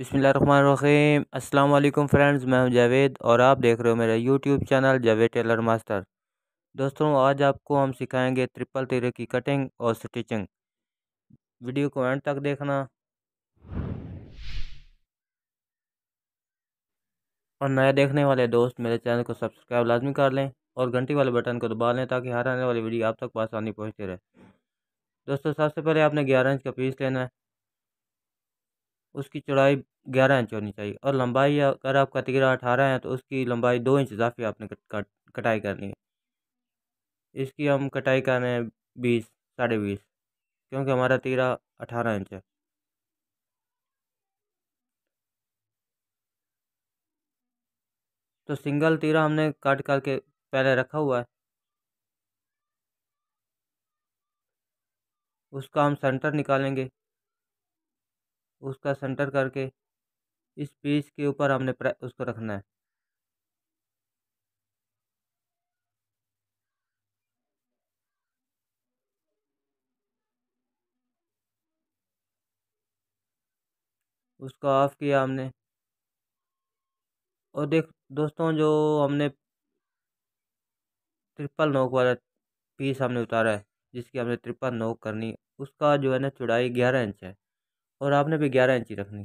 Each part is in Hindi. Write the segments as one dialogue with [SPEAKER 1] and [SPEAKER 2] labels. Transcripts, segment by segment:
[SPEAKER 1] बिसमीम अस्सलाम वालेकुम फ्रेंड्स मैं हूं जावेद और आप देख रहे हो मेरा YouTube channel Javed tailor master दोस्तों आज आपको हम सिखाएंगे ट्रिपल तिरे की कटिंग और स्टिचिंग वीडियो को एंड तक देखना और नए देखने वाले दोस्त मेरे चैनल को सब्सक्राइब लाजमी कर लें और घंटी वाले बटन को दबा लें ताकि हर आने वाली वीडियो आप तक आसानी पहुँचती रहे दोस्तों सबसे पहले आपने ग्यारह इंच का पीस लेना है उसकी चौड़ाई ग्यारह इंच होनी चाहिए और लंबाई अगर आपका तीरा अठारह है तो उसकी लंबाई दो इंच इजाफी आपने कट, कटाई करनी है इसकी हम कटाई कर रहे हैं बीस साढ़े बीस क्योंकि हमारा तीरा अठारह इंच है तो सिंगल तीरा हमने काट करके पहले रखा हुआ है उसका हम सेंटर निकालेंगे उसका सेंटर करके इस पीस के ऊपर हमने उसको रखना है उसको ऑफ किया हमने और देख दोस्तों जो हमने ट्रिपल नोक वाला पीस हमने उतारा है जिसकी हमने ट्रिपल नोक करनी उसका जो है ना चौड़ाई ग्यारह इंच है और आपने भी ग्यारह इंची रखनी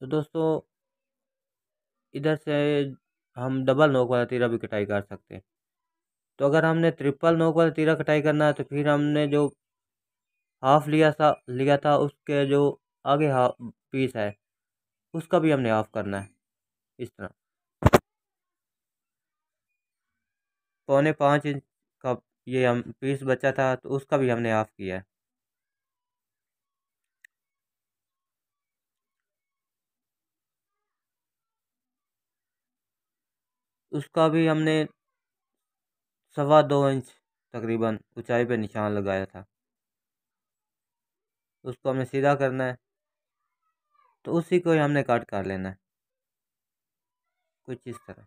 [SPEAKER 1] तो दोस्तों इधर से हम डबल नोक वाला तीरा भी कटाई कर सकते हैं तो अगर हमने ट्रिपल नोक वाला तीरा कटाई करना है तो फिर हमने जो हाफ लिया था लिया था उसके जो आगे हाफ पीस है उसका भी हमने हाफ करना है इस तरह पौने पाँच इंच का ये हम पीस बचा था तो उसका भी हमने ऑफ़ किया है उसका भी हमने सवा दो इंच तकरीबन ऊंचाई पे निशान लगाया था उसको हमने सीधा करना है तो उसी को ही हमने काट कर लेना है कुछ इस तरह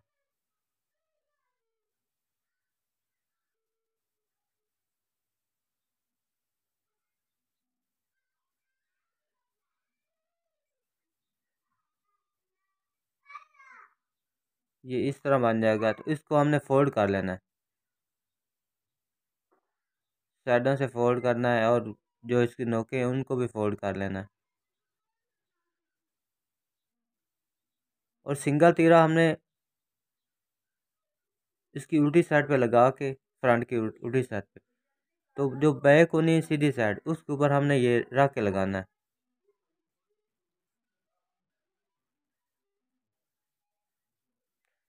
[SPEAKER 1] ये इस तरह बन जाएगा तो इसको हमने फोल्ड कर लेना है साइडों से फोल्ड करना है और जो इसकी नोके हैं उनको भी फोल्ड कर लेना है और सिंगल तीरा हमने इसकी उल्टी साइड पे लगा के फ्रंट की उल्टी साइड पे तो जो बैक होनी है सीधी साइड उसके ऊपर हमने ये रख के लगाना है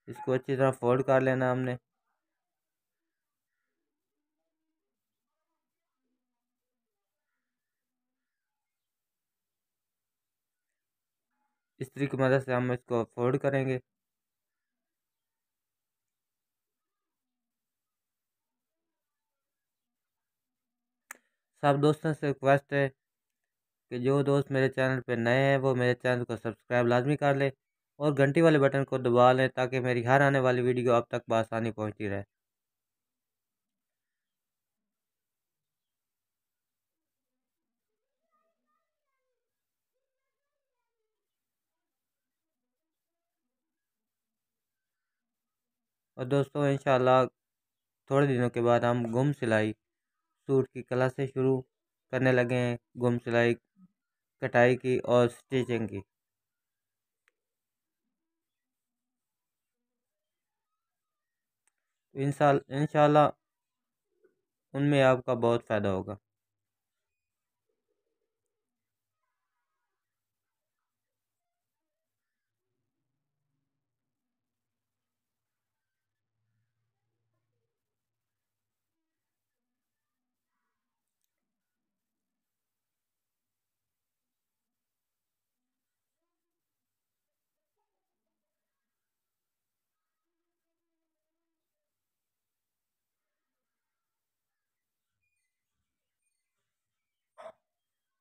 [SPEAKER 1] इसको अच्छी तरह फोल्ड कर लेना हमने इस तरीके की मदद से हम इसको फोल्ड करेंगे सब दोस्तों से रिक्वेस्ट है कि जो दोस्त मेरे चैनल पर नए हैं वो मेरे चैनल को सब्सक्राइब लाजमी कर ले और घंटी वाले बटन को दबा लें ताकि मेरी हर आने वाली वीडियो आप तक बसानी पहुँचती रहे और दोस्तों इन थोड़े दिनों के बाद हम गुम सिलाई सूट की क्लासें शुरू करने लगे हैं गुम सिलाई कटाई की और स्टिचिंग की इन इंशाल्लाह उनमें आपका बहुत फ़ायदा होगा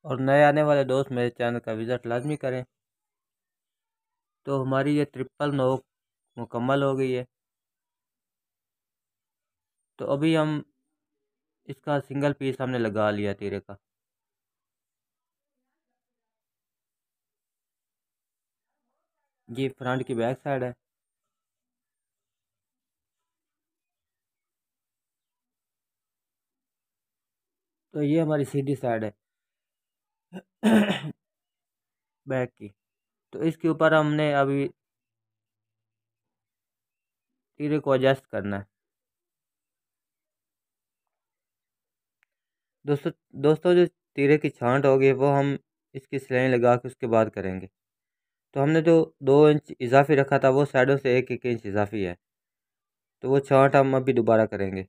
[SPEAKER 1] और नए आने वाले दोस्त मेरे चैनल का विज़िट लाजमी करें तो हमारी ये ट्रिपल नोक मुकम्मल हो गई है तो अभी हम इसका सिंगल पीस हमने लगा लिया तीरे का ये फ्रंट की बैक साइड है तो ये हमारी सीधी साइड है बैग की तो इसके ऊपर हमने अभी तीरे को एडजस्ट करना है दोस्तों दोस्तों जो तीरे की छांट होगी वो हम इसकी सिलाई लगा के उसके बाद करेंगे तो हमने जो दो इंच इजाफी रखा था वो साइडों से एक एक इंच इजाफी है तो वो छांट हम अभी दोबारा करेंगे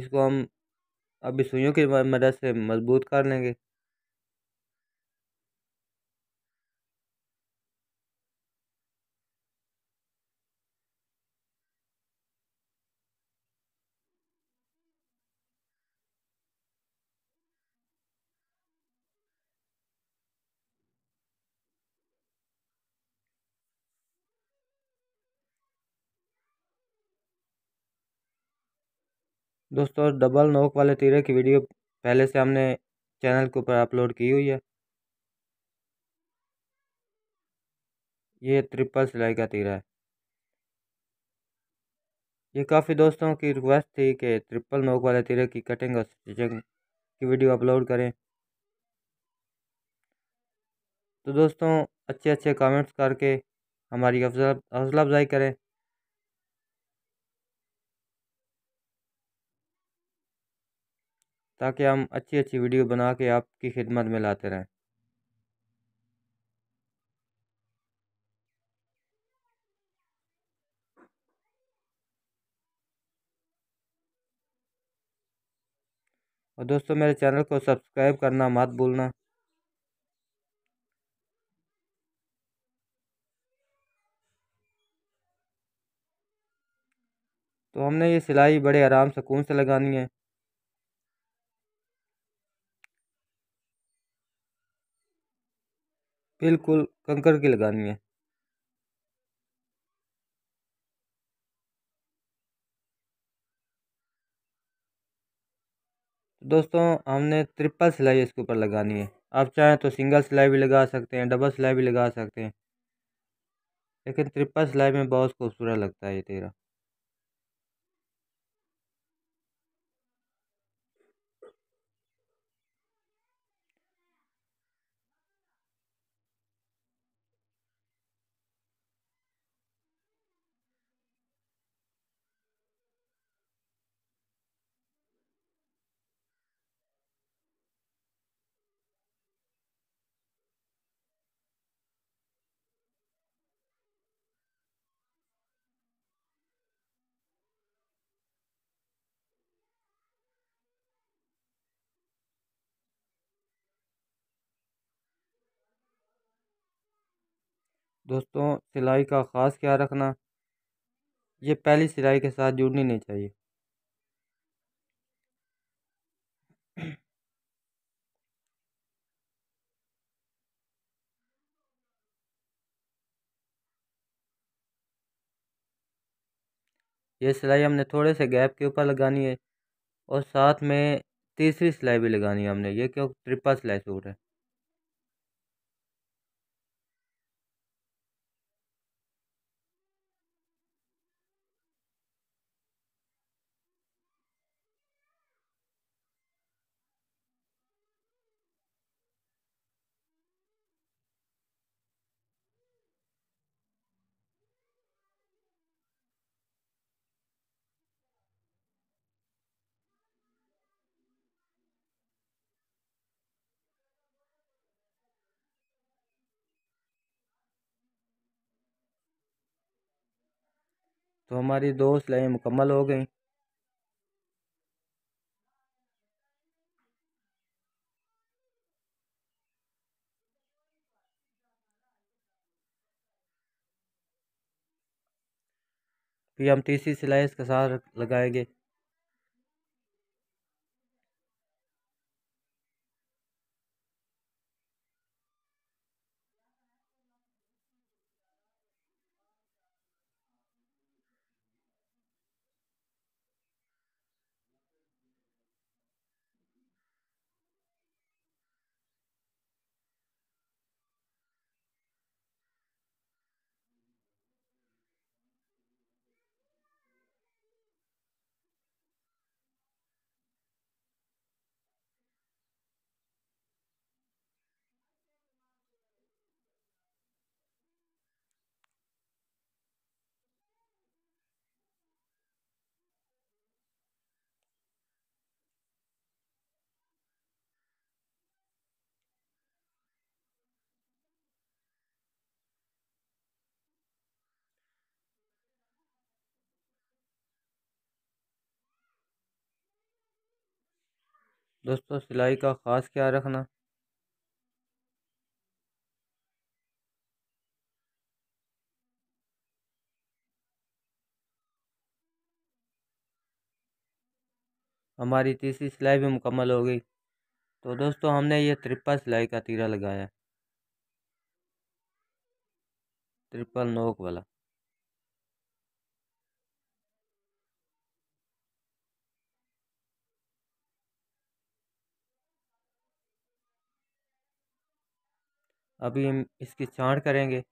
[SPEAKER 1] इसको हम अब सुइयों की मदद से मजबूत कर लेंगे दोस्तों डबल नोक वाले तीरे की वीडियो पहले से हमने चैनल के ऊपर अपलोड की हुई है ये ट्रिपल सिलाई का तीरा है ये काफ़ी दोस्तों की रिक्वेस्ट थी कि ट्रिपल नोक वाले तीरे की कटिंग और स्टिचिंग की वीडियो अपलोड करें तो दोस्तों अच्छे अच्छे कमेंट्स करके हमारी हौसला अफजाई करें ताकि हम अच्छी अच्छी वीडियो बना के आपकी खिदमत में लाते रहें और दोस्तों मेरे चैनल को सब्सक्राइब करना मत भूलना तो हमने ये सिलाई बड़े आराम सुकून से लगानी है बिल्कुल कंकर की लगानी है दोस्तों हमने ट्रिपल सिलाई इसके ऊपर लगानी है आप चाहें तो सिंगल सिलाई भी लगा सकते हैं डबल सिलाई भी लगा सकते हैं लेकिन ट्रिपल सिलाई में बहुत खूबसूरत लगता है ये तेरा दोस्तों सिलाई का ख़ास ख्याल रखना ये पहली सिलाई के साथ जुड़नी नहीं चाहिए ये सिलाई हमने थोड़े से गैप के ऊपर लगानी है और साथ में तीसरी सिलाई भी लगानी है हमने ये क्यों ट्रिपल सिलाई सूट है तो हमारी दो सिलाई मुकम्मल हो गई फिर हम तीसरी सिलाई इसके साथ लगाएंगे दोस्तों सिलाई का ख़ास ख्याल रखना हमारी तीसरी सिलाई भी मुकम्मल हो गई तो दोस्तों हमने ये त्रिपल सिलाई का तीरा लगाया ट्रिपल नोक वाला अभी हम इसकी छाँट करेंगे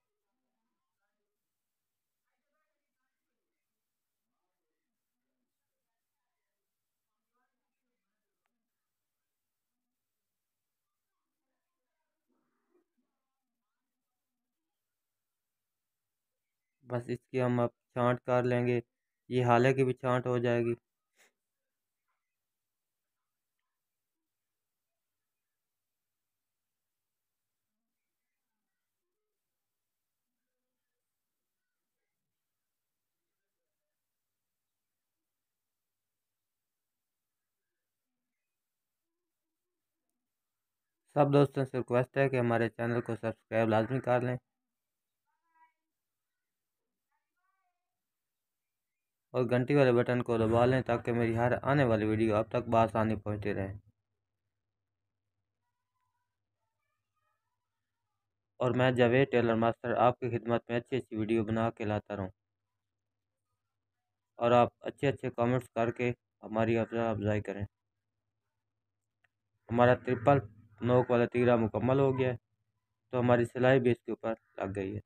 [SPEAKER 1] बस इसकी हम अब छाँट कर लेंगे ये की भी छाँट हो जाएगी सब तो दोस्तों से रिक्वेस्ट है कि हमारे चैनल को सब्सक्राइब लाजमी कर लें और घंटी वाले बटन को दबा लें ताकि मेरी हर आने वाली वीडियो अब तक बसानी पहुँचती रहे और मैं जावेद टेलर मास्टर आपकी खिदमत में अच्छी अच्छी वीडियो बना के लाता रहूँ और आप अच्छे अच्छे कमेंट्स करके हमारी अफजा अफजाई करें हमारा ट्रिपल नोक वाला तीरा मुकम्मल हो गया है तो हमारी सिलाई भी इसके ऊपर लग गई है